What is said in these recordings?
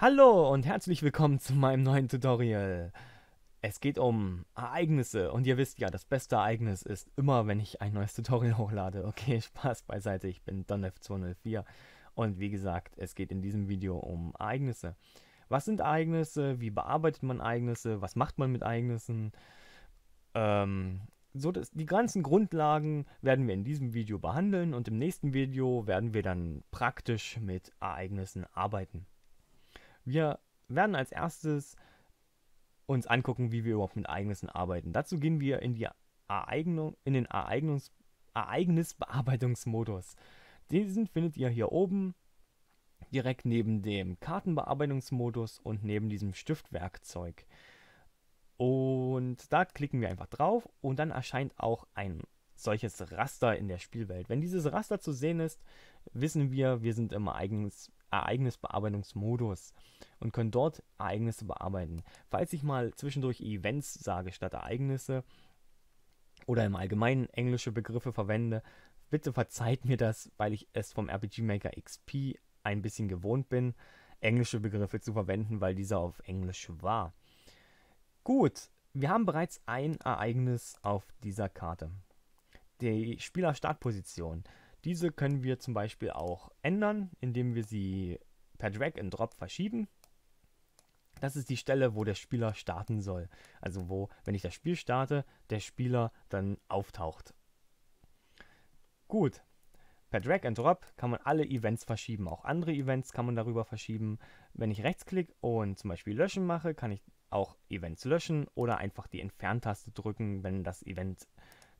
Hallo und herzlich willkommen zu meinem neuen Tutorial. Es geht um Ereignisse und ihr wisst ja, das beste Ereignis ist immer, wenn ich ein neues Tutorial hochlade. Okay, Spaß beiseite, ich bin DonF204 und wie gesagt, es geht in diesem Video um Ereignisse. Was sind Ereignisse? Wie bearbeitet man Ereignisse? Was macht man mit Ereignissen? Ähm, so das, die ganzen Grundlagen werden wir in diesem Video behandeln und im nächsten Video werden wir dann praktisch mit Ereignissen arbeiten. Wir werden als erstes uns angucken, wie wir überhaupt mit Ereignissen arbeiten. Dazu gehen wir in, die Ereignung, in den Ereignungs, Ereignisbearbeitungsmodus. Diesen findet ihr hier oben, direkt neben dem Kartenbearbeitungsmodus und neben diesem Stiftwerkzeug. Und da klicken wir einfach drauf und dann erscheint auch ein solches Raster in der Spielwelt. Wenn dieses Raster zu sehen ist, wissen wir, wir sind im Ereignis, Ereignisbearbeitungsmodus und können dort Ereignisse bearbeiten. Falls ich mal zwischendurch Events sage statt Ereignisse oder im Allgemeinen englische Begriffe verwende, bitte verzeiht mir das, weil ich es vom RPG Maker XP ein bisschen gewohnt bin, englische Begriffe zu verwenden, weil dieser auf Englisch war. Gut, wir haben bereits ein Ereignis auf dieser Karte. Die Spielerstartposition. startposition diese können wir zum Beispiel auch ändern, indem wir sie per Drag and Drop verschieben. Das ist die Stelle, wo der Spieler starten soll. Also wo, wenn ich das Spiel starte, der Spieler dann auftaucht. Gut. Per Drag and Drop kann man alle Events verschieben. Auch andere Events kann man darüber verschieben. Wenn ich rechtsklick und zum Beispiel löschen mache, kann ich auch Events löschen oder einfach die Entferntaste drücken, wenn das Event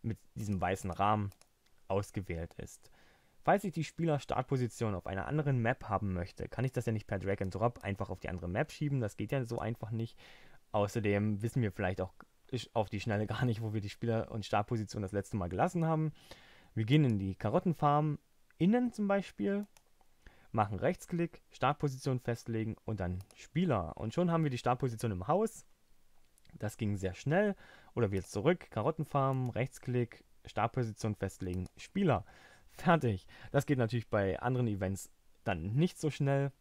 mit diesem weißen Rahmen ausgewählt ist. Falls ich die Spieler Startposition auf einer anderen Map haben möchte, kann ich das ja nicht per Drag and Drop einfach auf die andere Map schieben. Das geht ja so einfach nicht. Außerdem wissen wir vielleicht auch auf die Schnelle gar nicht, wo wir die Spieler- und Startposition das letzte Mal gelassen haben. Wir gehen in die Karottenfarm innen zum Beispiel, machen Rechtsklick, Startposition festlegen und dann Spieler. Und schon haben wir die Startposition im Haus. Das ging sehr schnell. Oder wir jetzt zurück, Karottenfarm, Rechtsklick, Startposition festlegen, Spieler. Fertig. Das geht natürlich bei anderen Events dann nicht so schnell.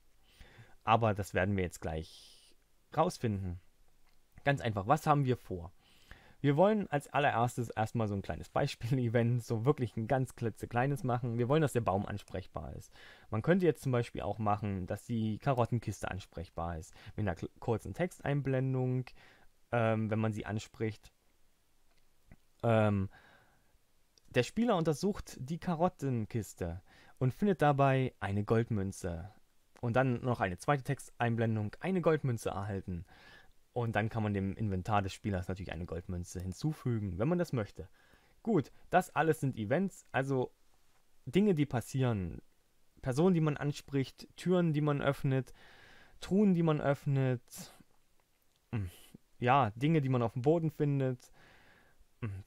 Aber das werden wir jetzt gleich rausfinden. Ganz einfach, was haben wir vor? Wir wollen als allererstes erstmal so ein kleines Beispiel-Event, so wirklich ein ganz klitzekleines machen. Wir wollen, dass der Baum ansprechbar ist. Man könnte jetzt zum Beispiel auch machen, dass die Karottenkiste ansprechbar ist. Mit einer kurzen Texteinblendung, ähm, wenn man sie anspricht. Ähm, der Spieler untersucht die Karottenkiste und findet dabei eine Goldmünze. Und dann noch eine zweite Texteinblendung, eine Goldmünze erhalten. Und dann kann man dem Inventar des Spielers natürlich eine Goldmünze hinzufügen, wenn man das möchte. Gut, das alles sind Events, also Dinge, die passieren. Personen, die man anspricht, Türen, die man öffnet, Truhen, die man öffnet, hm, ja, Dinge, die man auf dem Boden findet,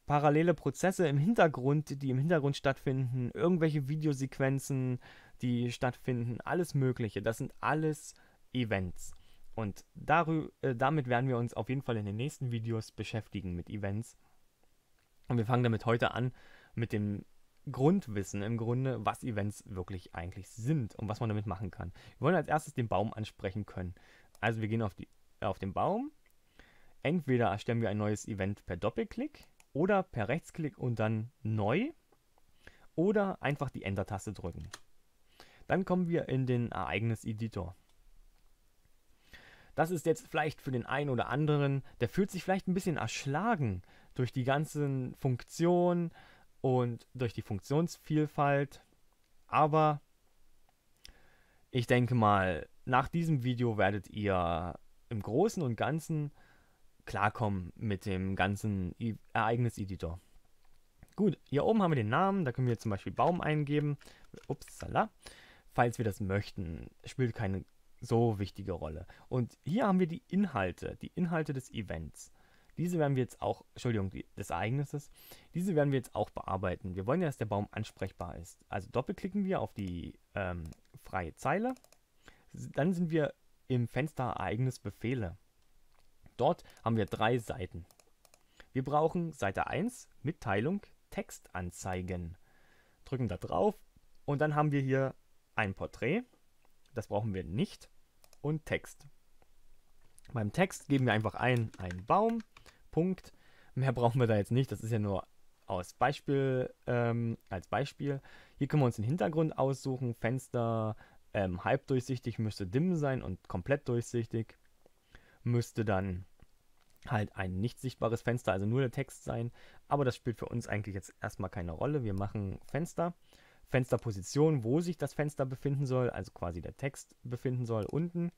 parallele Prozesse im Hintergrund, die im Hintergrund stattfinden, irgendwelche Videosequenzen, die stattfinden, alles Mögliche. Das sind alles Events. Und darü äh, damit werden wir uns auf jeden Fall in den nächsten Videos beschäftigen mit Events. Und wir fangen damit heute an mit dem Grundwissen im Grunde, was Events wirklich eigentlich sind und was man damit machen kann. Wir wollen als erstes den Baum ansprechen können. Also wir gehen auf, die, auf den Baum. Entweder erstellen wir ein neues Event per Doppelklick oder per Rechtsklick und dann Neu oder einfach die Enter-Taste drücken. Dann kommen wir in den Ereignis-Editor. Das ist jetzt vielleicht für den einen oder anderen, der fühlt sich vielleicht ein bisschen erschlagen durch die ganzen Funktionen und durch die Funktionsvielfalt. Aber ich denke mal, nach diesem Video werdet ihr im Großen und Ganzen klarkommen mit dem ganzen Ereignis-Editor. Gut, hier oben haben wir den Namen, da können wir zum Beispiel Baum eingeben. Upsala. Falls wir das möchten, spielt keine so wichtige Rolle. Und hier haben wir die Inhalte, die Inhalte des Events. Diese werden wir jetzt auch, Entschuldigung, des Ereignisses, diese werden wir jetzt auch bearbeiten. Wir wollen ja, dass der Baum ansprechbar ist. Also doppelklicken wir auf die ähm, freie Zeile. Dann sind wir im Fenster Ereignis Befehle. Dort haben wir drei Seiten. Wir brauchen Seite 1, Mitteilung, Text anzeigen. Drücken da drauf und dann haben wir hier ein Porträt. Das brauchen wir nicht. Und Text. Beim Text geben wir einfach ein, einen Baum. Punkt. Mehr brauchen wir da jetzt nicht. Das ist ja nur aus Beispiel, ähm, als Beispiel. Hier können wir uns den Hintergrund aussuchen. Fenster ähm, durchsichtig, müsste dimm sein und komplett durchsichtig müsste dann halt ein nicht sichtbares Fenster, also nur der Text sein. Aber das spielt für uns eigentlich jetzt erstmal keine Rolle. Wir machen Fenster, Fensterposition, wo sich das Fenster befinden soll, also quasi der Text befinden soll, unten.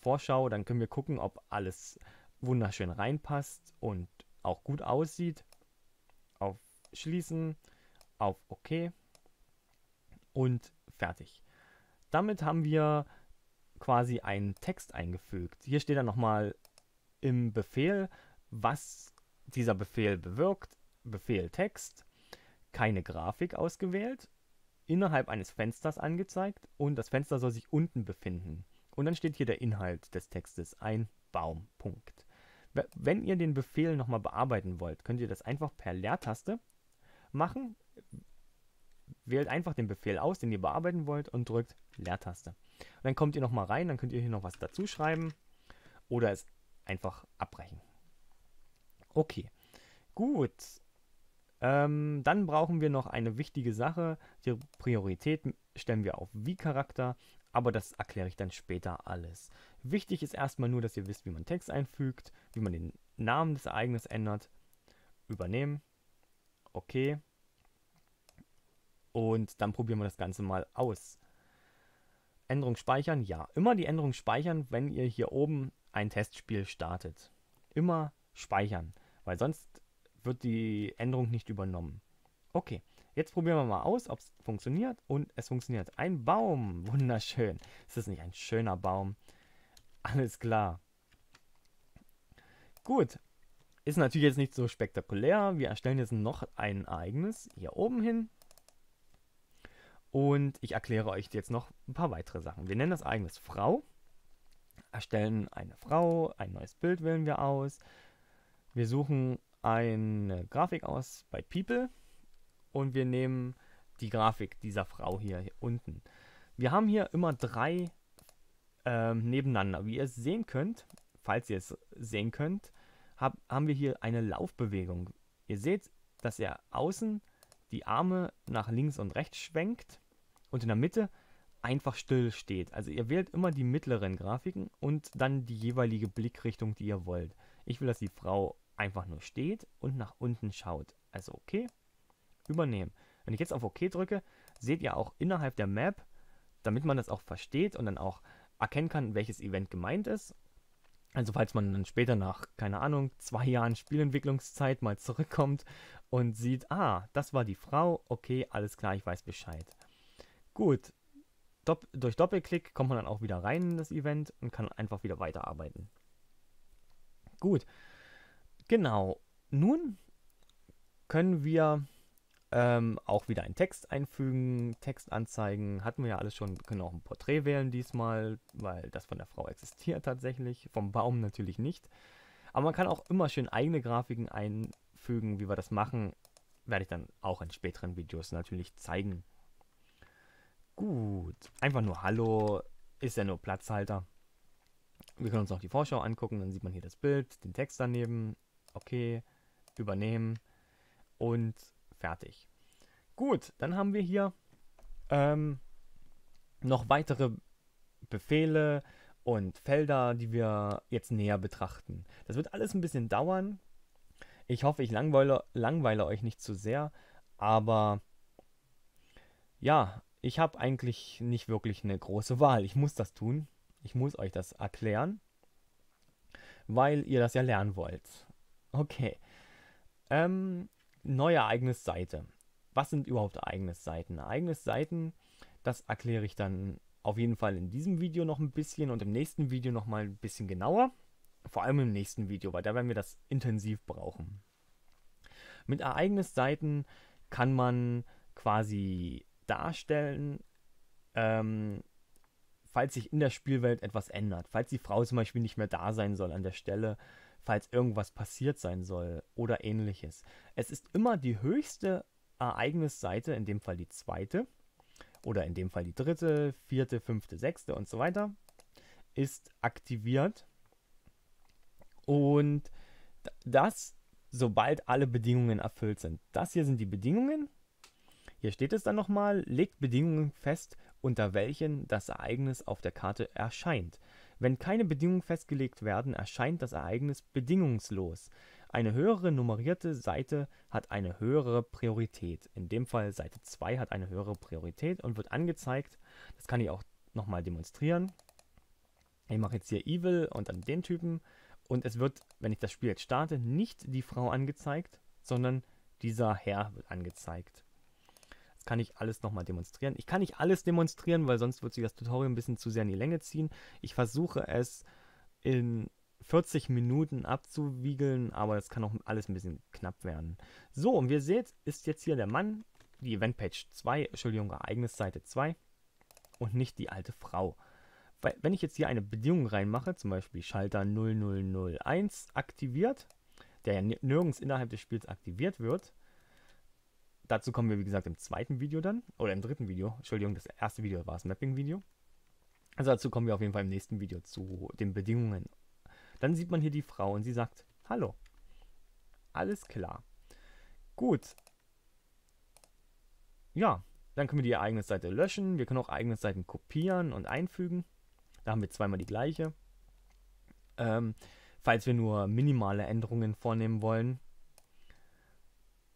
Vorschau, dann können wir gucken, ob alles wunderschön reinpasst und auch gut aussieht. Auf Schließen, auf OK und fertig. Damit haben wir quasi einen Text eingefügt. Hier steht dann nochmal im Befehl, was dieser Befehl bewirkt. Befehl Text, keine Grafik ausgewählt, innerhalb eines Fensters angezeigt und das Fenster soll sich unten befinden. Und dann steht hier der Inhalt des Textes, ein Baum. Punkt. Wenn ihr den Befehl nochmal bearbeiten wollt, könnt ihr das einfach per Leertaste machen. Wählt einfach den Befehl aus, den ihr bearbeiten wollt und drückt Leertaste. Und dann kommt ihr nochmal rein, dann könnt ihr hier noch was dazu schreiben oder es einfach abbrechen. Okay, gut. Ähm, dann brauchen wir noch eine wichtige Sache. Die Priorität stellen wir auf Wie-Charakter, aber das erkläre ich dann später alles. Wichtig ist erstmal nur, dass ihr wisst, wie man Text einfügt, wie man den Namen des Ereignisses ändert. Übernehmen. Okay. Und dann probieren wir das Ganze mal aus. Änderung speichern, ja. Immer die Änderung speichern, wenn ihr hier oben ein Testspiel startet, immer speichern, weil sonst wird die Änderung nicht übernommen. Okay, jetzt probieren wir mal aus, ob es funktioniert. Und es funktioniert. Ein Baum, wunderschön. Ist das nicht ein schöner Baum? Alles klar. Gut, ist natürlich jetzt nicht so spektakulär. Wir erstellen jetzt noch ein eigenes hier oben hin. Und ich erkläre euch jetzt noch ein paar weitere Sachen. Wir nennen das eigenes Frau erstellen eine Frau, ein neues Bild wählen wir aus. Wir suchen eine Grafik aus bei People und wir nehmen die Grafik dieser Frau hier, hier unten. Wir haben hier immer drei ähm, nebeneinander. Wie ihr es sehen könnt, falls ihr es sehen könnt, hab, haben wir hier eine Laufbewegung. Ihr seht, dass er außen die Arme nach links und rechts schwenkt und in der Mitte einfach still steht. Also ihr wählt immer die mittleren Grafiken und dann die jeweilige Blickrichtung, die ihr wollt. Ich will, dass die Frau einfach nur steht und nach unten schaut. Also okay, übernehmen. Wenn ich jetzt auf OK drücke, seht ihr auch innerhalb der Map, damit man das auch versteht und dann auch erkennen kann, welches Event gemeint ist. Also falls man dann später nach, keine Ahnung, zwei Jahren Spielentwicklungszeit mal zurückkommt und sieht, ah, das war die Frau, okay, alles klar, ich weiß Bescheid. Gut, Dopp durch Doppelklick kommt man dann auch wieder rein in das Event und kann einfach wieder weiterarbeiten. Gut, genau. Nun können wir ähm, auch wieder einen Text einfügen, Text anzeigen. Hatten wir ja alles schon. Wir können auch ein Porträt wählen diesmal, weil das von der Frau existiert tatsächlich. Vom Baum natürlich nicht. Aber man kann auch immer schön eigene Grafiken einfügen. Wie wir das machen, werde ich dann auch in späteren Videos natürlich zeigen. Gut. Einfach nur Hallo. Ist ja nur Platzhalter. Wir können uns noch die Vorschau angucken. Dann sieht man hier das Bild, den Text daneben. Okay. Übernehmen. Und fertig. Gut, dann haben wir hier ähm, noch weitere Befehle und Felder, die wir jetzt näher betrachten. Das wird alles ein bisschen dauern. Ich hoffe, ich langweile, langweile euch nicht zu sehr, aber ja, ich habe eigentlich nicht wirklich eine große Wahl. Ich muss das tun. Ich muss euch das erklären, weil ihr das ja lernen wollt. Okay. Ähm, neue Ereignisseite. Was sind überhaupt Ereignisseiten? Ereignisseiten, das erkläre ich dann auf jeden Fall in diesem Video noch ein bisschen und im nächsten Video noch mal ein bisschen genauer. Vor allem im nächsten Video, weil da werden wir das intensiv brauchen. Mit Ereignisseiten kann man quasi darstellen, ähm, falls sich in der Spielwelt etwas ändert. Falls die Frau zum Beispiel nicht mehr da sein soll an der Stelle, falls irgendwas passiert sein soll oder ähnliches. Es ist immer die höchste Ereignisseite, in dem Fall die zweite oder in dem Fall die dritte, vierte, fünfte, sechste und so weiter, ist aktiviert. Und das, sobald alle Bedingungen erfüllt sind. Das hier sind die Bedingungen hier steht es dann nochmal, legt Bedingungen fest, unter welchen das Ereignis auf der Karte erscheint. Wenn keine Bedingungen festgelegt werden, erscheint das Ereignis bedingungslos. Eine höhere nummerierte Seite hat eine höhere Priorität. In dem Fall Seite 2 hat eine höhere Priorität und wird angezeigt. Das kann ich auch nochmal demonstrieren. Ich mache jetzt hier Evil und dann den Typen. Und es wird, wenn ich das Spiel jetzt starte, nicht die Frau angezeigt, sondern dieser Herr wird angezeigt kann ich alles nochmal demonstrieren. Ich kann nicht alles demonstrieren, weil sonst wird sich das Tutorial ein bisschen zu sehr in die Länge ziehen. Ich versuche es in 40 Minuten abzuwiegeln, aber das kann auch alles ein bisschen knapp werden. So, und wie ihr seht, ist jetzt hier der Mann, die Eventpage 2, Entschuldigung, Ereignisseite 2 und nicht die alte Frau. Weil, wenn ich jetzt hier eine Bedingung reinmache, zum Beispiel Schalter 0001 aktiviert, der ja nirgends innerhalb des Spiels aktiviert wird, Dazu kommen wir, wie gesagt, im zweiten Video dann. Oder im dritten Video. Entschuldigung, das erste Video war das Mapping-Video. Also dazu kommen wir auf jeden Fall im nächsten Video zu den Bedingungen. Dann sieht man hier die Frau und sie sagt, hallo. Alles klar. Gut. Ja, dann können wir die eigene Seite löschen. Wir können auch eigene Seiten kopieren und einfügen. Da haben wir zweimal die gleiche. Ähm, falls wir nur minimale Änderungen vornehmen wollen,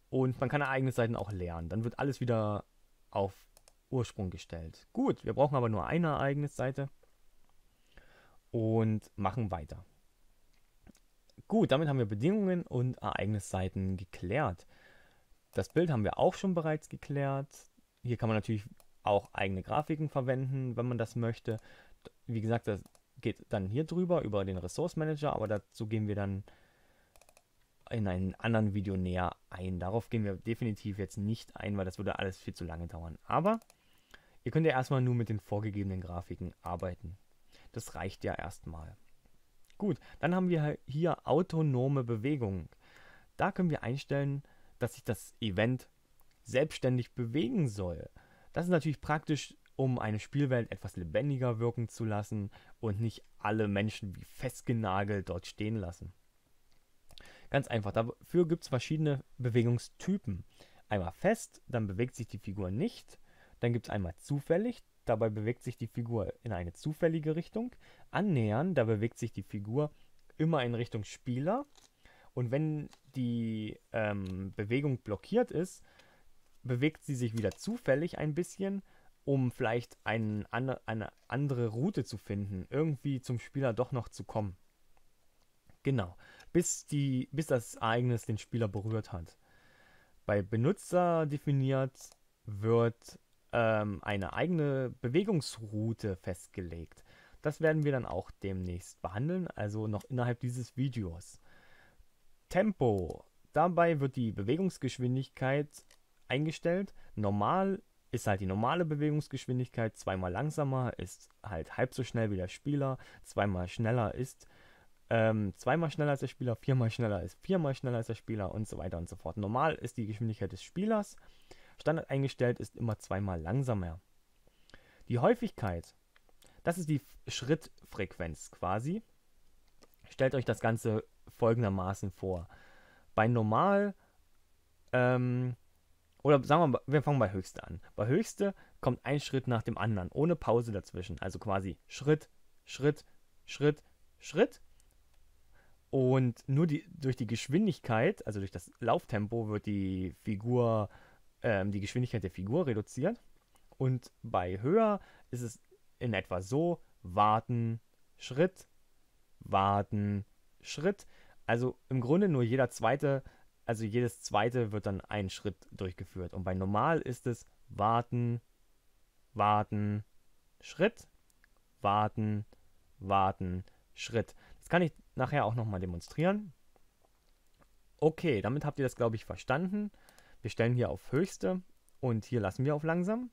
und man kann eigene Seiten auch lernen. Dann wird alles wieder auf Ursprung gestellt. Gut, wir brauchen aber nur eine Ereignisseite und machen weiter. Gut, damit haben wir Bedingungen und Ereignisseiten geklärt. Das Bild haben wir auch schon bereits geklärt. Hier kann man natürlich auch eigene Grafiken verwenden, wenn man das möchte. Wie gesagt, das geht dann hier drüber über den Ressource Manager, aber dazu gehen wir dann in einem anderen Video näher ein. Darauf gehen wir definitiv jetzt nicht ein, weil das würde alles viel zu lange dauern. Aber ihr könnt ja erstmal nur mit den vorgegebenen Grafiken arbeiten. Das reicht ja erstmal. Gut, dann haben wir hier autonome Bewegung. Da können wir einstellen, dass sich das Event selbstständig bewegen soll. Das ist natürlich praktisch, um eine Spielwelt etwas lebendiger wirken zu lassen und nicht alle Menschen wie festgenagelt dort stehen lassen. Ganz einfach, dafür gibt es verschiedene Bewegungstypen. Einmal fest, dann bewegt sich die Figur nicht. Dann gibt es einmal zufällig, dabei bewegt sich die Figur in eine zufällige Richtung. Annähern, da bewegt sich die Figur immer in Richtung Spieler. Und wenn die ähm, Bewegung blockiert ist, bewegt sie sich wieder zufällig ein bisschen, um vielleicht einen, eine andere Route zu finden, irgendwie zum Spieler doch noch zu kommen. Genau bis, die, bis das Ereignis den Spieler berührt hat. Bei Benutzer definiert wird ähm, eine eigene Bewegungsroute festgelegt. Das werden wir dann auch demnächst behandeln, also noch innerhalb dieses Videos. Tempo. Dabei wird die Bewegungsgeschwindigkeit eingestellt. Normal ist halt die normale Bewegungsgeschwindigkeit, zweimal langsamer ist halt halb so schnell wie der Spieler, zweimal schneller ist ähm, zweimal schneller als der Spieler, viermal schneller ist viermal schneller als der Spieler und so weiter und so fort. Normal ist die Geschwindigkeit des Spielers, Standard eingestellt ist immer zweimal langsamer. Die Häufigkeit, das ist die Schrittfrequenz quasi. Stellt euch das Ganze folgendermaßen vor. Bei normal, ähm, oder sagen wir, mal, wir fangen bei höchste an. Bei höchste kommt ein Schritt nach dem anderen, ohne Pause dazwischen. Also quasi Schritt, Schritt, Schritt, Schritt und nur die, durch die Geschwindigkeit, also durch das Lauftempo, wird die Figur, ähm, die Geschwindigkeit der Figur reduziert. Und bei höher ist es in etwa so: Warten, Schritt, Warten, Schritt. Also im Grunde nur jeder zweite, also jedes zweite wird dann ein Schritt durchgeführt. Und bei normal ist es Warten, Warten, Schritt, Warten, Warten, Schritt. Das kann ich nachher auch nochmal demonstrieren. Okay, damit habt ihr das, glaube ich, verstanden. Wir stellen hier auf höchste und hier lassen wir auf langsam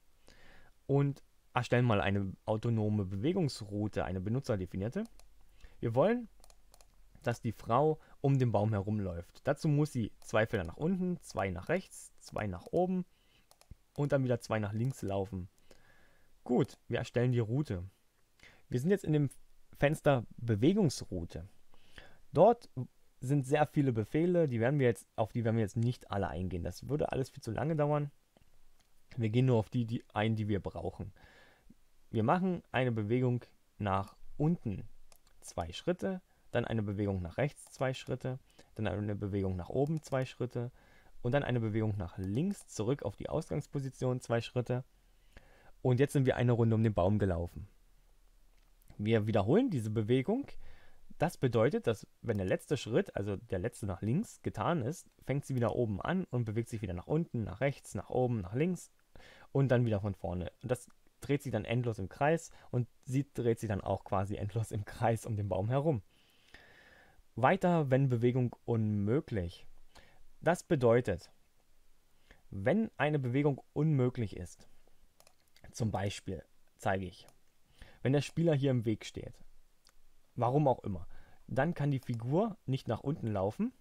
und erstellen mal eine autonome Bewegungsroute, eine benutzerdefinierte. Wir wollen, dass die Frau um den Baum herumläuft. Dazu muss sie zwei Felder nach unten, zwei nach rechts, zwei nach oben und dann wieder zwei nach links laufen. Gut, wir erstellen die Route. Wir sind jetzt in dem Fenster Bewegungsroute. Dort sind sehr viele Befehle, die werden wir jetzt, auf die werden wir jetzt nicht alle eingehen. Das würde alles viel zu lange dauern. Wir gehen nur auf die, die ein, die wir brauchen. Wir machen eine Bewegung nach unten zwei Schritte, dann eine Bewegung nach rechts zwei Schritte, dann eine Bewegung nach oben zwei Schritte und dann eine Bewegung nach links zurück auf die Ausgangsposition zwei Schritte. Und jetzt sind wir eine Runde um den Baum gelaufen. Wir wiederholen diese Bewegung das bedeutet, dass wenn der letzte Schritt, also der letzte nach links, getan ist, fängt sie wieder oben an und bewegt sich wieder nach unten, nach rechts, nach oben, nach links und dann wieder von vorne. Und das dreht sie dann endlos im Kreis und sie dreht sich dann auch quasi endlos im Kreis um den Baum herum. Weiter, wenn Bewegung unmöglich. Das bedeutet, wenn eine Bewegung unmöglich ist, zum Beispiel zeige ich, wenn der Spieler hier im Weg steht Warum auch immer. Dann kann die Figur nicht nach unten laufen.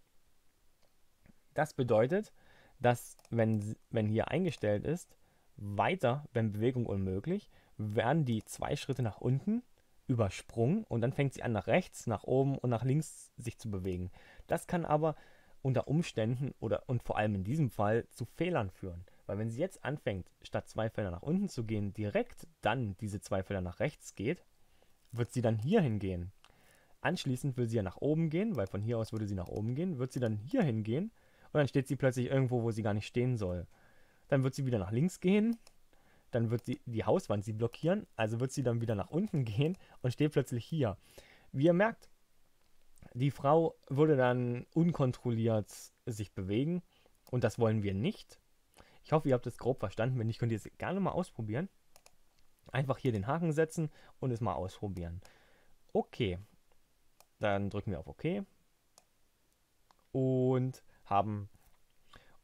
Das bedeutet, dass wenn, wenn hier eingestellt ist, weiter, wenn Bewegung unmöglich, werden die zwei Schritte nach unten übersprungen und dann fängt sie an nach rechts, nach oben und nach links sich zu bewegen. Das kann aber unter Umständen oder und vor allem in diesem Fall zu Fehlern führen. Weil wenn sie jetzt anfängt, statt zwei Felder nach unten zu gehen, direkt dann diese zwei Felder nach rechts geht, wird sie dann hier hingehen. Anschließend will sie ja nach oben gehen, weil von hier aus würde sie nach oben gehen, wird sie dann hier hingehen und dann steht sie plötzlich irgendwo, wo sie gar nicht stehen soll. Dann wird sie wieder nach links gehen, dann wird sie die Hauswand sie blockieren, also wird sie dann wieder nach unten gehen und steht plötzlich hier. Wie ihr merkt, die Frau würde dann unkontrolliert sich bewegen und das wollen wir nicht. Ich hoffe, ihr habt es grob verstanden. Wenn nicht, könnt ihr es gerne mal ausprobieren. Einfach hier den Haken setzen und es mal ausprobieren. Okay, dann drücken wir auf OK und haben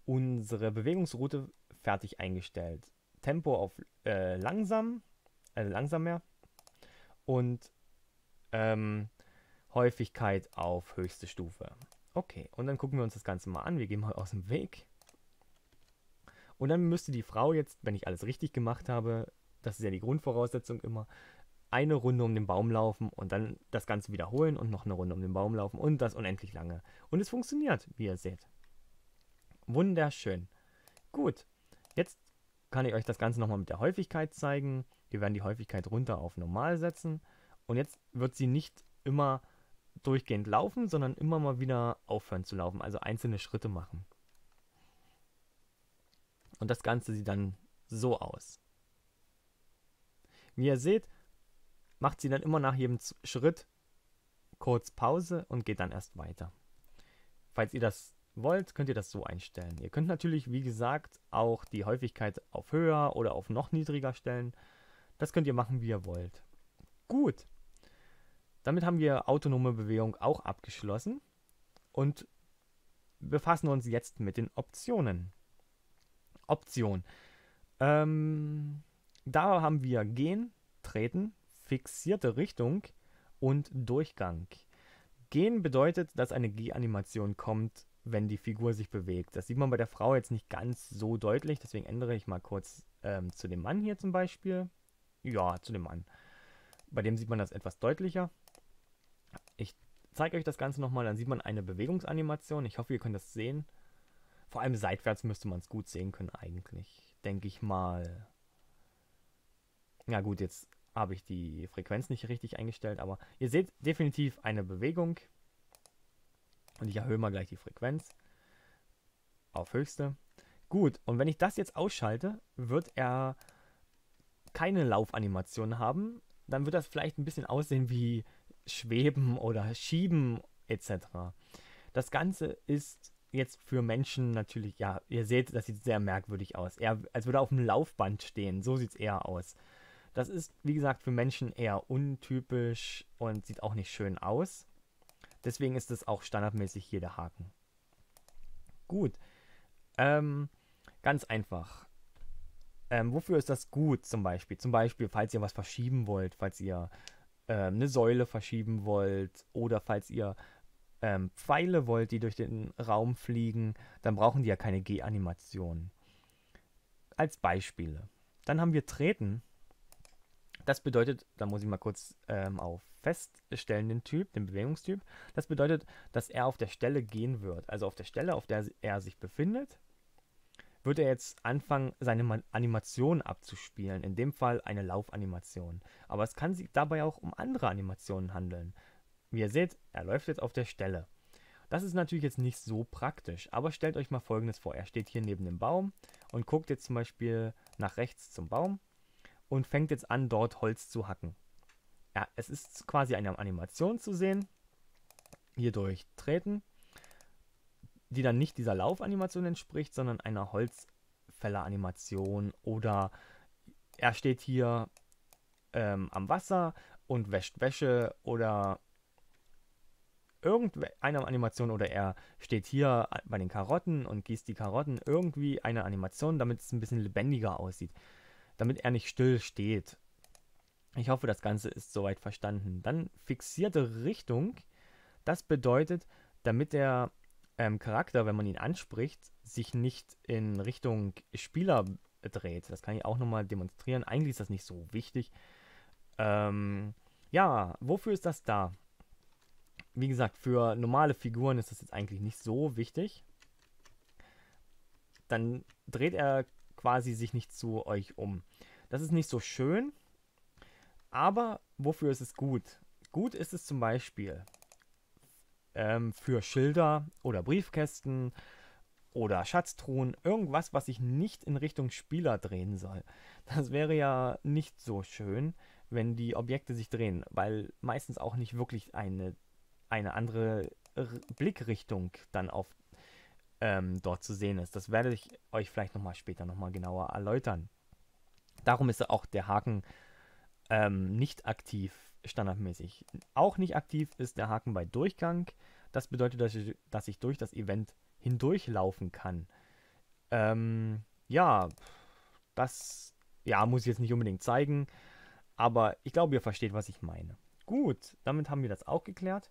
unsere Bewegungsroute fertig eingestellt. Tempo auf äh, langsam, also äh, langsam mehr und ähm, Häufigkeit auf höchste Stufe. Okay, und dann gucken wir uns das Ganze mal an. Wir gehen mal aus dem Weg. Und dann müsste die Frau jetzt, wenn ich alles richtig gemacht habe, das ist ja die Grundvoraussetzung immer, eine Runde um den Baum laufen und dann das Ganze wiederholen und noch eine Runde um den Baum laufen und das unendlich lange. Und es funktioniert, wie ihr seht. Wunderschön. Gut, jetzt kann ich euch das Ganze nochmal mit der Häufigkeit zeigen. Wir werden die Häufigkeit runter auf normal setzen. Und jetzt wird sie nicht immer durchgehend laufen, sondern immer mal wieder aufhören zu laufen, also einzelne Schritte machen. Und das Ganze sieht dann so aus. Wie ihr seht, macht sie dann immer nach jedem Schritt kurz Pause und geht dann erst weiter. Falls ihr das wollt, könnt ihr das so einstellen. Ihr könnt natürlich, wie gesagt, auch die Häufigkeit auf höher oder auf noch niedriger stellen. Das könnt ihr machen, wie ihr wollt. Gut. Damit haben wir autonome Bewegung auch abgeschlossen und befassen uns jetzt mit den Optionen. Option. Ähm, da haben wir gehen, treten, fixierte Richtung und Durchgang. Gehen bedeutet, dass eine G-Animation kommt, wenn die Figur sich bewegt. Das sieht man bei der Frau jetzt nicht ganz so deutlich, deswegen ändere ich mal kurz ähm, zu dem Mann hier zum Beispiel. Ja, zu dem Mann. Bei dem sieht man das etwas deutlicher. Ich zeige euch das Ganze nochmal, dann sieht man eine Bewegungsanimation. Ich hoffe, ihr könnt das sehen. Vor allem seitwärts müsste man es gut sehen können eigentlich, denke ich mal. Ja gut, jetzt habe ich die Frequenz nicht richtig eingestellt, aber ihr seht definitiv eine Bewegung. Und ich erhöhe mal gleich die Frequenz auf höchste. Gut, und wenn ich das jetzt ausschalte, wird er keine Laufanimation haben. Dann wird das vielleicht ein bisschen aussehen wie Schweben oder Schieben etc. Das Ganze ist jetzt für Menschen natürlich, ja, ihr seht, das sieht sehr merkwürdig aus. Er, als würde er auf dem Laufband stehen, so sieht es eher aus. Das ist, wie gesagt, für Menschen eher untypisch und sieht auch nicht schön aus. Deswegen ist es auch standardmäßig hier der Haken. Gut. Ähm, ganz einfach. Ähm, wofür ist das gut zum Beispiel? Zum Beispiel, falls ihr was verschieben wollt, falls ihr ähm, eine Säule verschieben wollt oder falls ihr ähm, Pfeile wollt, die durch den Raum fliegen, dann brauchen die ja keine G-Animation. Als Beispiele. Dann haben wir Treten. Das bedeutet, da muss ich mal kurz ähm, auf feststellen, den Typ, den Bewegungstyp. Das bedeutet, dass er auf der Stelle gehen wird. Also auf der Stelle, auf der er sich befindet, wird er jetzt anfangen, seine Animation abzuspielen. In dem Fall eine Laufanimation. Aber es kann sich dabei auch um andere Animationen handeln. Wie ihr seht, er läuft jetzt auf der Stelle. Das ist natürlich jetzt nicht so praktisch, aber stellt euch mal folgendes vor. Er steht hier neben dem Baum und guckt jetzt zum Beispiel nach rechts zum Baum und fängt jetzt an, dort Holz zu hacken. Ja, es ist quasi eine Animation zu sehen. Hier durchtreten. Die dann nicht dieser Laufanimation entspricht, sondern einer Holzfälleranimation. Oder er steht hier ähm, am Wasser und wäscht Wäsche oder irgendeiner Animation oder er steht hier bei den Karotten und gießt die Karotten irgendwie eine Animation, damit es ein bisschen lebendiger aussieht damit er nicht still steht. Ich hoffe, das Ganze ist soweit verstanden. Dann fixierte Richtung. Das bedeutet, damit der ähm, Charakter, wenn man ihn anspricht, sich nicht in Richtung Spieler dreht. Das kann ich auch nochmal demonstrieren. Eigentlich ist das nicht so wichtig. Ähm, ja, wofür ist das da? Wie gesagt, für normale Figuren ist das jetzt eigentlich nicht so wichtig. Dann dreht er quasi sich nicht zu euch um. Das ist nicht so schön, aber wofür ist es gut? Gut ist es zum Beispiel ähm, für Schilder oder Briefkästen oder Schatztruhen, irgendwas, was sich nicht in Richtung Spieler drehen soll. Das wäre ja nicht so schön, wenn die Objekte sich drehen, weil meistens auch nicht wirklich eine, eine andere R Blickrichtung dann auf ähm, dort zu sehen ist. Das werde ich euch vielleicht nochmal später nochmal genauer erläutern. Darum ist auch der Haken ähm, nicht aktiv standardmäßig. Auch nicht aktiv ist der Haken bei Durchgang. Das bedeutet, dass ich, dass ich durch das Event hindurchlaufen kann. Ähm, ja, das ja, muss ich jetzt nicht unbedingt zeigen, aber ich glaube, ihr versteht, was ich meine. Gut, damit haben wir das auch geklärt.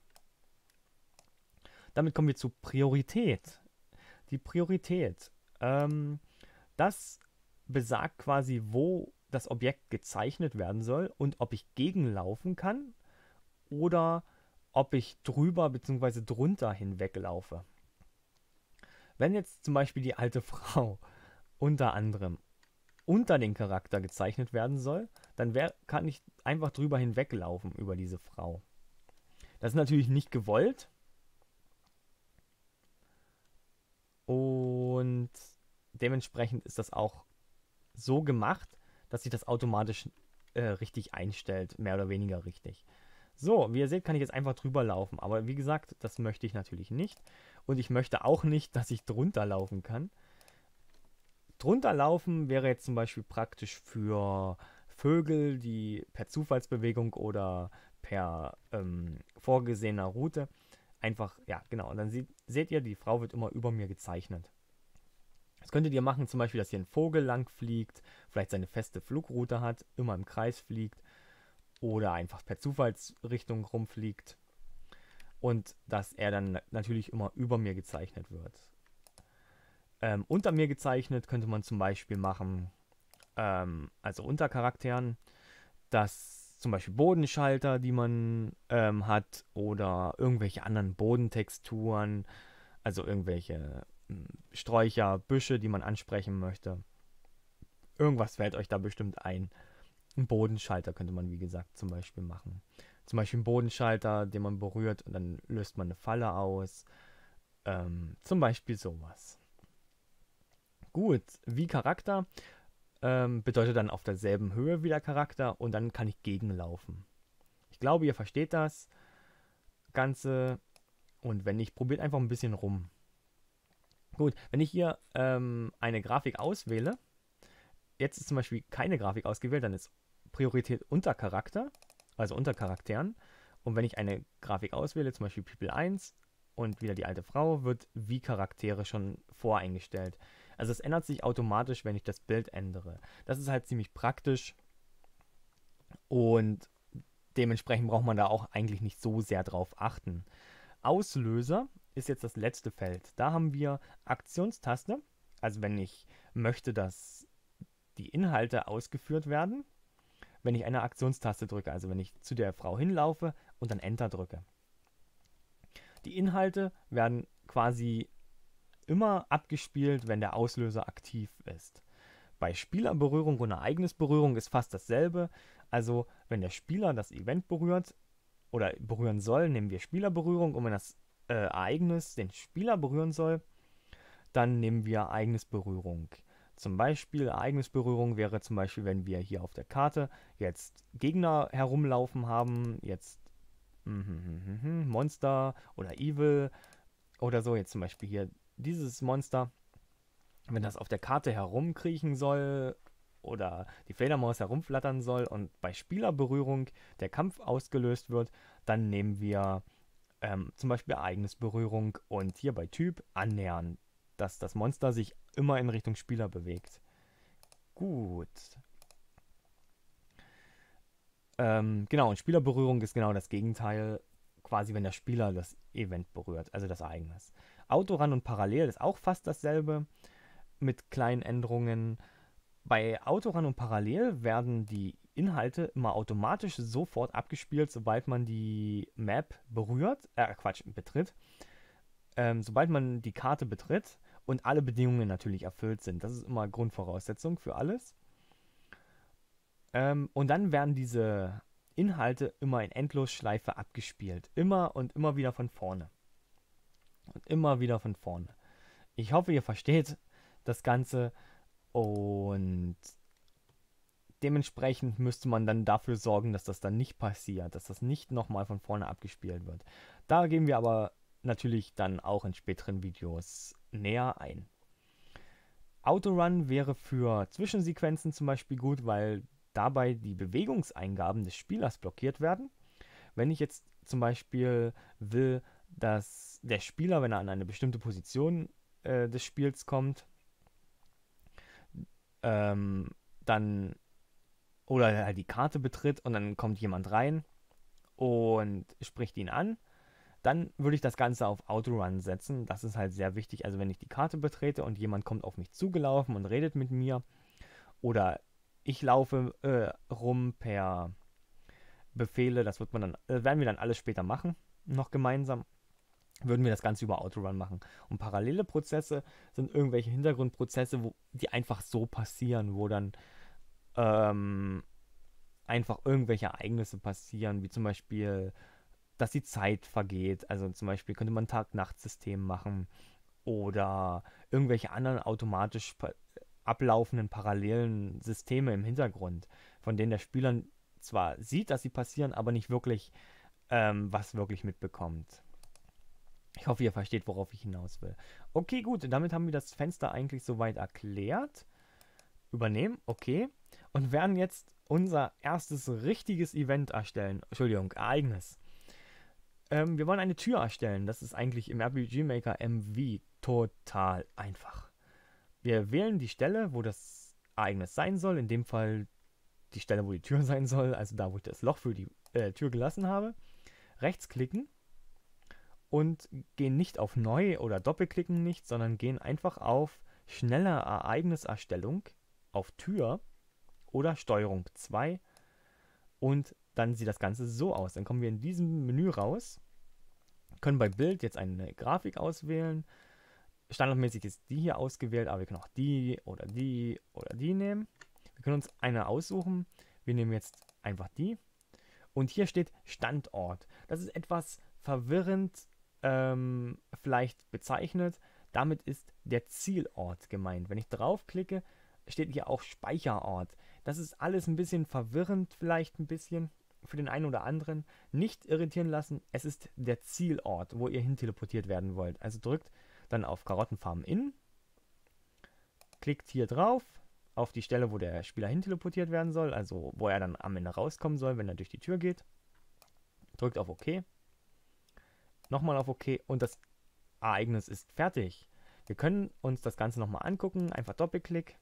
Damit kommen wir zu Priorität. Die Priorität. Ähm, das besagt quasi, wo das Objekt gezeichnet werden soll und ob ich gegenlaufen kann oder ob ich drüber bzw. drunter hinweglaufe. Wenn jetzt zum Beispiel die alte Frau unter anderem unter den Charakter gezeichnet werden soll, dann wär, kann ich einfach drüber hinweglaufen über diese Frau. Das ist natürlich nicht gewollt, Und dementsprechend ist das auch so gemacht, dass sich das automatisch äh, richtig einstellt, mehr oder weniger richtig. So, wie ihr seht, kann ich jetzt einfach drüber laufen. Aber wie gesagt, das möchte ich natürlich nicht. Und ich möchte auch nicht, dass ich drunter laufen kann. Drunter laufen wäre jetzt zum Beispiel praktisch für Vögel, die per Zufallsbewegung oder per ähm, vorgesehener Route einfach, ja, genau. Und dann seht, seht ihr, die Frau wird immer über mir gezeichnet. Das könntet ihr machen, zum Beispiel, dass hier ein Vogel lang fliegt, vielleicht seine feste Flugroute hat, immer im Kreis fliegt oder einfach per Zufallsrichtung rumfliegt und dass er dann natürlich immer über mir gezeichnet wird. Ähm, unter mir gezeichnet könnte man zum Beispiel machen, ähm, also unter Charakteren, dass zum Beispiel Bodenschalter, die man ähm, hat oder irgendwelche anderen Bodentexturen, also irgendwelche hm, Sträucher, Büsche, die man ansprechen möchte. Irgendwas fällt euch da bestimmt ein. Ein Bodenschalter könnte man, wie gesagt, zum Beispiel machen. Zum Beispiel einen Bodenschalter, den man berührt und dann löst man eine Falle aus. Ähm, zum Beispiel sowas. Gut, wie Charakter ähm, bedeutet dann auf derselben Höhe wie der Charakter und dann kann ich gegenlaufen. Ich glaube, ihr versteht das Ganze. Und wenn nicht, probiert einfach ein bisschen rum. Gut, wenn ich hier ähm, eine Grafik auswähle, jetzt ist zum Beispiel keine Grafik ausgewählt, dann ist Priorität unter Charakter, also unter Charakteren. Und wenn ich eine Grafik auswähle, zum Beispiel People 1 und wieder die alte Frau, wird wie Charaktere schon voreingestellt. Also es ändert sich automatisch, wenn ich das Bild ändere. Das ist halt ziemlich praktisch und dementsprechend braucht man da auch eigentlich nicht so sehr drauf achten. Auslöser ist jetzt das letzte Feld. Da haben wir Aktionstaste, also wenn ich möchte, dass die Inhalte ausgeführt werden, wenn ich eine Aktionstaste drücke, also wenn ich zu der Frau hinlaufe und dann Enter drücke. Die Inhalte werden quasi immer abgespielt, wenn der Auslöser aktiv ist. Bei Spielerberührung und Ereignisberührung ist fast dasselbe. Also wenn der Spieler das Event berührt oder berühren soll, nehmen wir Spielerberührung und wenn das äh, Ereignis den Spieler berühren soll, dann nehmen wir Ereignisberührung. Zum Beispiel Ereignisberührung wäre zum Beispiel, wenn wir hier auf der Karte jetzt Gegner herumlaufen haben, jetzt mhm, mhm, mhm, Monster oder Evil oder so, jetzt zum Beispiel hier dieses Monster, wenn das auf der Karte herumkriechen soll oder die Fledermaus herumflattern soll und bei Spielerberührung der Kampf ausgelöst wird, dann nehmen wir ähm, zum Beispiel eigenes Berührung und hier bei Typ annähern, dass das Monster sich immer in Richtung Spieler bewegt. Gut. Ähm, genau, und Spielerberührung ist genau das Gegenteil, quasi wenn der Spieler das Event berührt, also das eigenes. Autorun und Parallel ist auch fast dasselbe mit kleinen Änderungen. Bei Autorun und Parallel werden die Inhalte immer automatisch sofort abgespielt, sobald man die Map berührt, äh Quatsch, betritt. Ähm, sobald man die Karte betritt und alle Bedingungen natürlich erfüllt sind. Das ist immer Grundvoraussetzung für alles. Ähm, und dann werden diese Inhalte immer in Endlosschleife abgespielt. Immer und immer wieder von vorne und immer wieder von vorne. Ich hoffe, ihr versteht das Ganze und dementsprechend müsste man dann dafür sorgen, dass das dann nicht passiert, dass das nicht nochmal von vorne abgespielt wird. Da gehen wir aber natürlich dann auch in späteren Videos näher ein. Autorun wäre für Zwischensequenzen zum Beispiel gut, weil dabei die Bewegungseingaben des Spielers blockiert werden. Wenn ich jetzt zum Beispiel will, dass der Spieler, wenn er an eine bestimmte Position äh, des Spiels kommt, ähm, dann oder halt die Karte betritt und dann kommt jemand rein und spricht ihn an, dann würde ich das Ganze auf Autorun setzen. Das ist halt sehr wichtig. Also wenn ich die Karte betrete und jemand kommt auf mich zugelaufen und redet mit mir oder ich laufe äh, rum per Befehle, das wird man dann, äh, werden wir dann alles später machen, noch gemeinsam würden wir das Ganze über Autorun machen. Und parallele Prozesse sind irgendwelche Hintergrundprozesse, wo, die einfach so passieren, wo dann ähm, einfach irgendwelche Ereignisse passieren, wie zum Beispiel, dass die Zeit vergeht. Also zum Beispiel könnte man Tag-Nacht-System machen oder irgendwelche anderen automatisch ablaufenden parallelen Systeme im Hintergrund, von denen der Spieler zwar sieht, dass sie passieren, aber nicht wirklich ähm, was wirklich mitbekommt. Ich hoffe, ihr versteht, worauf ich hinaus will. Okay, gut, damit haben wir das Fenster eigentlich soweit erklärt. Übernehmen, okay. Und werden jetzt unser erstes richtiges Event erstellen. Entschuldigung, Ereignis. Ähm, wir wollen eine Tür erstellen. Das ist eigentlich im RPG Maker MV total einfach. Wir wählen die Stelle, wo das Ereignis sein soll. In dem Fall die Stelle, wo die Tür sein soll. Also da, wo ich das Loch für die äh, Tür gelassen habe. Rechtsklicken und gehen nicht auf Neu oder doppelklicken nicht, sondern gehen einfach auf Schneller Ereigniserstellung, auf Tür oder Steuerung 2 und dann sieht das Ganze so aus. Dann kommen wir in diesem Menü raus, können bei Bild jetzt eine Grafik auswählen. Standardmäßig ist die hier ausgewählt, aber wir können auch die oder die oder die nehmen. Wir können uns eine aussuchen. Wir nehmen jetzt einfach die. Und hier steht Standort. Das ist etwas verwirrend ähm, vielleicht bezeichnet. Damit ist der Zielort gemeint. Wenn ich draufklicke, steht hier auch Speicherort. Das ist alles ein bisschen verwirrend, vielleicht ein bisschen für den einen oder anderen. Nicht irritieren lassen, es ist der Zielort, wo ihr hin teleportiert werden wollt. Also drückt dann auf Karottenfarmen in, klickt hier drauf, auf die Stelle, wo der Spieler hin teleportiert werden soll, also wo er dann am Ende rauskommen soll, wenn er durch die Tür geht. Drückt auf OK nochmal auf OK und das Ereignis ist fertig. Wir können uns das Ganze nochmal angucken, einfach Doppelklick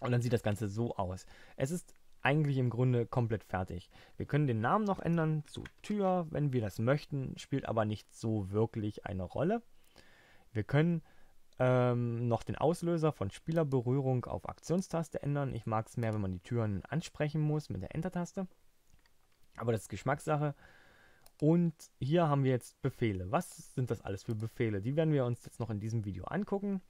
und dann sieht das Ganze so aus. Es ist eigentlich im Grunde komplett fertig. Wir können den Namen noch ändern zu Tür, wenn wir das möchten, spielt aber nicht so wirklich eine Rolle. Wir können ähm, noch den Auslöser von Spielerberührung auf Aktionstaste ändern. Ich mag es mehr, wenn man die Türen ansprechen muss mit der Enter-Taste. Aber das ist Geschmackssache. Und hier haben wir jetzt Befehle. Was sind das alles für Befehle? Die werden wir uns jetzt noch in diesem Video angucken.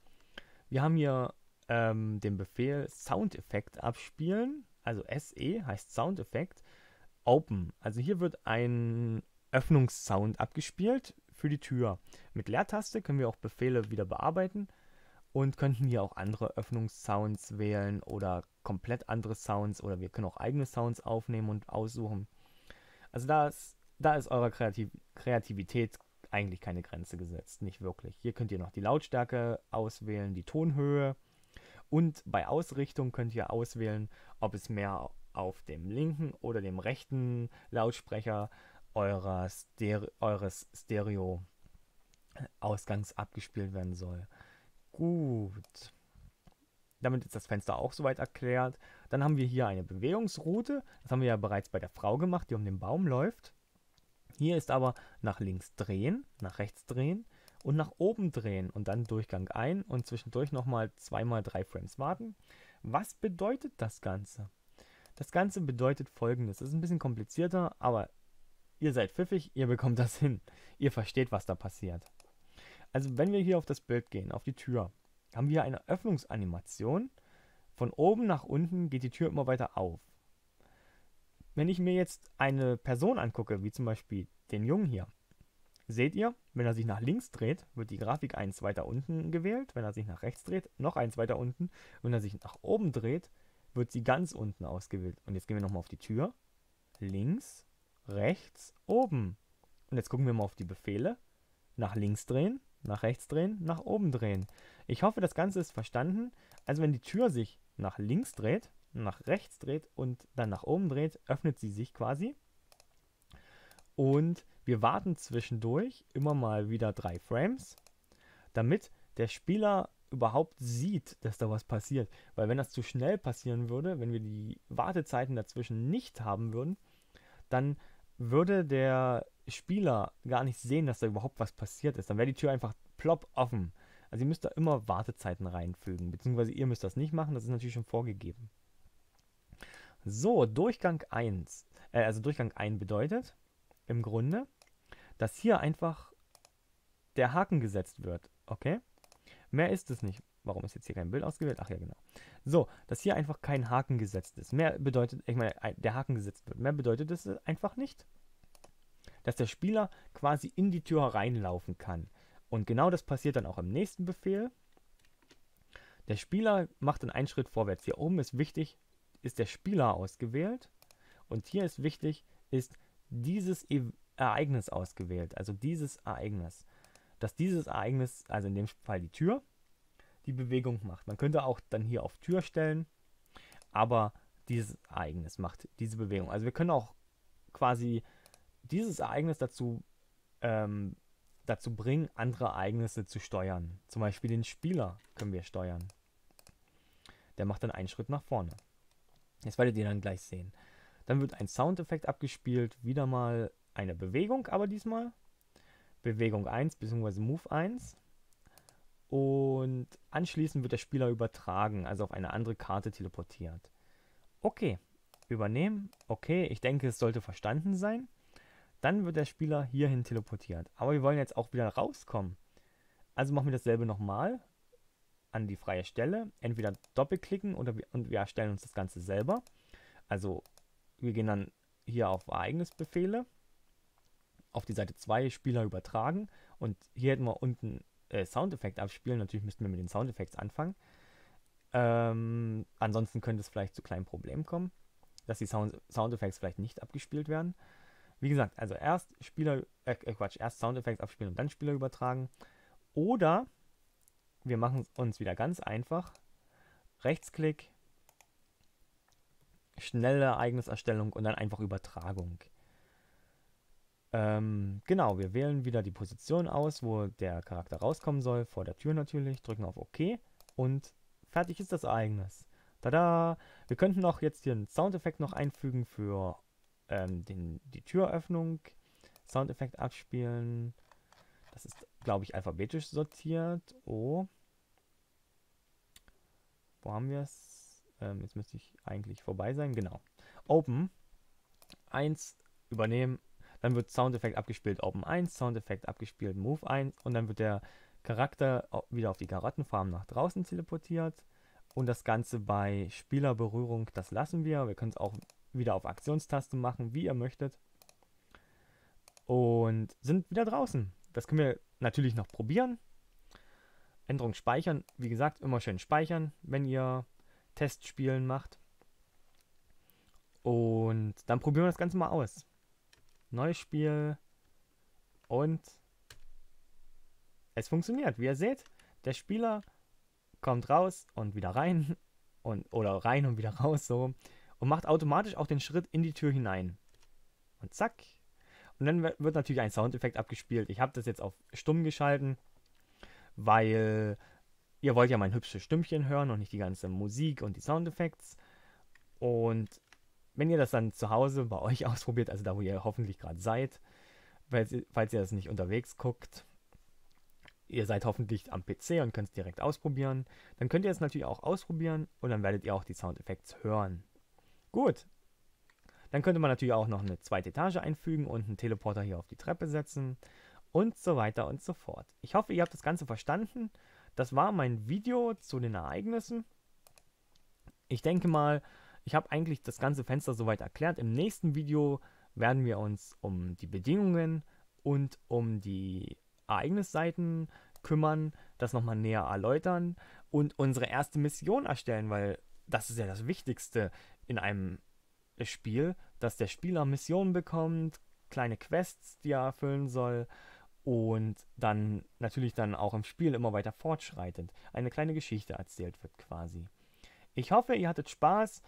Wir haben hier ähm, den Befehl Soundeffekt abspielen, also SE heißt Soundeffekt, Open. Also hier wird ein Öffnungssound abgespielt für die Tür. Mit Leertaste können wir auch Befehle wieder bearbeiten und könnten hier auch andere Öffnungssounds wählen oder komplett andere Sounds oder wir können auch eigene Sounds aufnehmen und aussuchen. Also das da ist eurer Kreativ Kreativität eigentlich keine Grenze gesetzt, nicht wirklich. Hier könnt ihr noch die Lautstärke auswählen, die Tonhöhe und bei Ausrichtung könnt ihr auswählen, ob es mehr auf dem linken oder dem rechten Lautsprecher Stere eures Stereo-Ausgangs abgespielt werden soll. Gut. Damit ist das Fenster auch soweit erklärt. Dann haben wir hier eine Bewegungsroute. Das haben wir ja bereits bei der Frau gemacht, die um den Baum läuft. Hier ist aber nach links drehen, nach rechts drehen und nach oben drehen und dann Durchgang ein und zwischendurch nochmal zweimal drei Frames warten. Was bedeutet das Ganze? Das Ganze bedeutet folgendes. Das ist ein bisschen komplizierter, aber ihr seid pfiffig, ihr bekommt das hin. Ihr versteht, was da passiert. Also wenn wir hier auf das Bild gehen, auf die Tür, haben wir eine Öffnungsanimation. Von oben nach unten geht die Tür immer weiter auf. Wenn ich mir jetzt eine Person angucke, wie zum Beispiel den Jungen hier, seht ihr, wenn er sich nach links dreht, wird die Grafik eins weiter unten gewählt. Wenn er sich nach rechts dreht, noch eins weiter unten. Wenn er sich nach oben dreht, wird sie ganz unten ausgewählt. Und jetzt gehen wir nochmal auf die Tür. Links, rechts, oben. Und jetzt gucken wir mal auf die Befehle. Nach links drehen, nach rechts drehen, nach oben drehen. Ich hoffe, das Ganze ist verstanden. Also wenn die Tür sich nach links dreht, nach rechts dreht und dann nach oben dreht, öffnet sie sich quasi. Und wir warten zwischendurch immer mal wieder drei Frames, damit der Spieler überhaupt sieht, dass da was passiert. Weil wenn das zu schnell passieren würde, wenn wir die Wartezeiten dazwischen nicht haben würden, dann würde der Spieler gar nicht sehen, dass da überhaupt was passiert ist. Dann wäre die Tür einfach plopp offen. Also ihr müsst da immer Wartezeiten reinfügen, beziehungsweise ihr müsst das nicht machen, das ist natürlich schon vorgegeben. So, Durchgang 1, äh, also Durchgang 1 bedeutet im Grunde, dass hier einfach der Haken gesetzt wird, okay? Mehr ist es nicht. Warum ist jetzt hier kein Bild ausgewählt? Ach ja, genau. So, dass hier einfach kein Haken gesetzt ist. Mehr bedeutet, ich meine, der Haken gesetzt wird. Mehr bedeutet es einfach nicht. Dass der Spieler quasi in die Tür reinlaufen kann. Und genau das passiert dann auch im nächsten Befehl. Der Spieler macht dann einen Schritt vorwärts. Hier oben ist wichtig, ist der Spieler ausgewählt. Und hier ist wichtig, ist dieses e Ereignis ausgewählt, also dieses Ereignis. Dass dieses Ereignis, also in dem Fall die Tür, die Bewegung macht. Man könnte auch dann hier auf Tür stellen, aber dieses Ereignis macht diese Bewegung. Also wir können auch quasi dieses Ereignis dazu, ähm, dazu bringen, andere Ereignisse zu steuern. Zum Beispiel den Spieler können wir steuern. Der macht dann einen Schritt nach vorne. Das werdet ihr dann gleich sehen. Dann wird ein Soundeffekt abgespielt, wieder mal eine Bewegung, aber diesmal Bewegung 1 bzw. Move 1. Und anschließend wird der Spieler übertragen, also auf eine andere Karte teleportiert. Okay, übernehmen. Okay, ich denke, es sollte verstanden sein. Dann wird der Spieler hierhin teleportiert. Aber wir wollen jetzt auch wieder rauskommen. Also machen wir dasselbe nochmal an die freie Stelle, entweder doppelklicken oder wir, und wir erstellen uns das Ganze selber. Also wir gehen dann hier auf Ereignisbefehle, auf die Seite 2 Spieler übertragen und hier hätten wir unten äh, Soundeffekt abspielen. Natürlich müssten wir mit den Soundeffekts anfangen. Ähm, ansonsten könnte es vielleicht zu kleinen Problemen kommen, dass die Sound Soundeffekte vielleicht nicht abgespielt werden. Wie gesagt, also erst Spieler, äh, äh Quatsch, erst Soundeffekte abspielen und dann Spieler übertragen. Oder wir machen es uns wieder ganz einfach. Rechtsklick, schnelle Ereigniserstellung und dann einfach Übertragung. Ähm, genau, wir wählen wieder die Position aus, wo der Charakter rauskommen soll, vor der Tür natürlich, drücken auf OK und fertig ist das Ereignis. Tada! Wir könnten auch jetzt hier einen Soundeffekt noch einfügen für ähm, den, die Türöffnung. Soundeffekt abspielen. Das ist glaube ich, alphabetisch sortiert. O. Oh. Wo haben wir es? Ähm, jetzt müsste ich eigentlich vorbei sein. Genau. Open. 1 übernehmen. Dann wird Soundeffekt abgespielt. Open 1, Soundeffekt abgespielt. Move 1. Und dann wird der Charakter wieder auf die Karottenfarm nach draußen teleportiert. Und das Ganze bei Spielerberührung, das lassen wir. Wir können es auch wieder auf Aktionstaste machen, wie ihr möchtet. Und sind wieder draußen das können wir natürlich noch probieren. Änderung speichern. Wie gesagt, immer schön speichern, wenn ihr Testspielen macht. Und dann probieren wir das Ganze mal aus. Neues Spiel. Und es funktioniert. Wie ihr seht, der Spieler kommt raus und wieder rein. Und, oder rein und wieder raus so. Und macht automatisch auch den Schritt in die Tür hinein. Und zack, und dann wird natürlich ein Soundeffekt abgespielt. Ich habe das jetzt auf stumm geschalten, weil ihr wollt ja mein hübsches Stimmchen hören und nicht die ganze Musik und die Soundeffekte. Und wenn ihr das dann zu Hause bei euch ausprobiert, also da, wo ihr hoffentlich gerade seid, falls, falls ihr das nicht unterwegs guckt, ihr seid hoffentlich am PC und könnt es direkt ausprobieren, dann könnt ihr es natürlich auch ausprobieren und dann werdet ihr auch die Soundeffekte hören. Gut, dann könnte man natürlich auch noch eine zweite Etage einfügen und einen Teleporter hier auf die Treppe setzen und so weiter und so fort. Ich hoffe, ihr habt das Ganze verstanden. Das war mein Video zu den Ereignissen. Ich denke mal, ich habe eigentlich das ganze Fenster soweit erklärt. Im nächsten Video werden wir uns um die Bedingungen und um die Ereignisseiten kümmern, das nochmal näher erläutern und unsere erste Mission erstellen, weil das ist ja das Wichtigste in einem Spiel, dass der Spieler Missionen bekommt, kleine Quests, die er erfüllen soll und dann natürlich dann auch im Spiel immer weiter fortschreitet. Eine kleine Geschichte erzählt wird quasi. Ich hoffe, ihr hattet Spaß.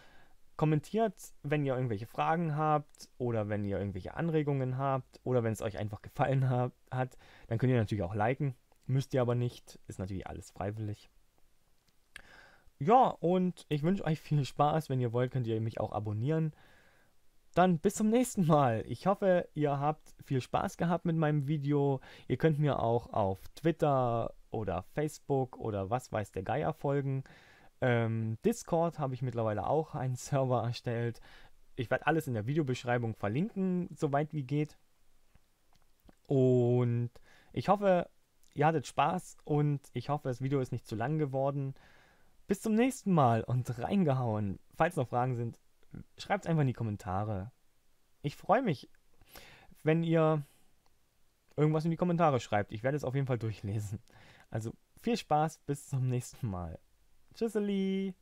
Kommentiert, wenn ihr irgendwelche Fragen habt oder wenn ihr irgendwelche Anregungen habt oder wenn es euch einfach gefallen hat. Dann könnt ihr natürlich auch liken. Müsst ihr aber nicht. Ist natürlich alles freiwillig. Ja, und ich wünsche euch viel Spaß. Wenn ihr wollt, könnt ihr mich auch abonnieren. Dann bis zum nächsten Mal. Ich hoffe, ihr habt viel Spaß gehabt mit meinem Video. Ihr könnt mir auch auf Twitter oder Facebook oder was weiß der Geier folgen. Ähm, Discord habe ich mittlerweile auch einen Server erstellt. Ich werde alles in der Videobeschreibung verlinken, soweit wie geht. Und ich hoffe, ihr hattet Spaß und ich hoffe, das Video ist nicht zu lang geworden. Bis zum nächsten Mal und reingehauen. Falls noch Fragen sind, schreibt es einfach in die Kommentare. Ich freue mich, wenn ihr irgendwas in die Kommentare schreibt. Ich werde es auf jeden Fall durchlesen. Also viel Spaß, bis zum nächsten Mal. Tschüsseli!